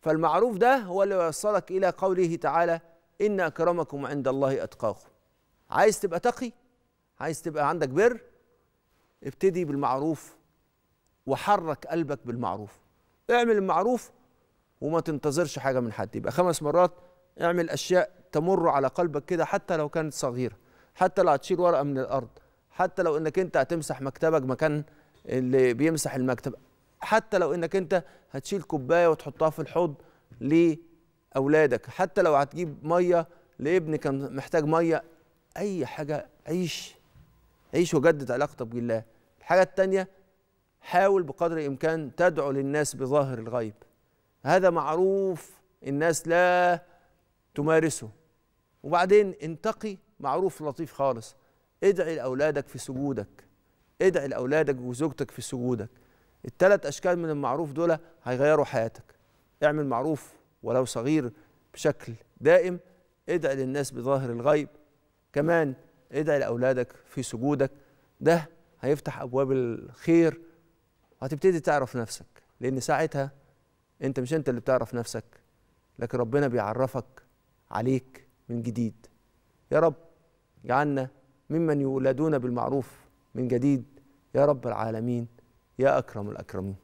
فالمعروف ده هو اللي يوصلك إلى قوله تعالى إن أكرمكم عند الله أتقاكم عايز تبقى تقي عايز تبقى عندك بر ابتدي بالمعروف وحرك قلبك بالمعروف اعمل المعروف وما تنتظرش حاجة من حد يبقى خمس مرات اعمل أشياء تمر على قلبك كده حتى لو كانت صغيرة حتى لو هتشيل ورقة من الأرض حتى لو انك انت هتمسح مكتبك مكان اللي بيمسح المكتب حتى لو انك انت هتشيل كوبايه وتحطها في الحوض لاولادك حتى لو هتجيب ميه لابن كان محتاج ميه اي حاجه عيش عيش وجدد علاقتك بالله الحاجه الثانيه حاول بقدر الامكان تدعو للناس بظاهر الغيب هذا معروف الناس لا تمارسه وبعدين انتقي معروف لطيف خالص ادعي لاولادك في سجودك ادعي لاولادك وزوجتك في سجودك التلات اشكال من المعروف دول هيغيروا حياتك اعمل معروف ولو صغير بشكل دائم ادعي للناس بظاهر الغيب كمان ادعي لاولادك في سجودك ده هيفتح ابواب الخير وهتبتدي تعرف نفسك لان ساعتها انت مش انت اللي بتعرف نفسك لكن ربنا بيعرفك عليك من جديد يا رب اجعلنا ممن يولدون بالمعروف من جديد يا رب العالمين يا أكرم الأكرمين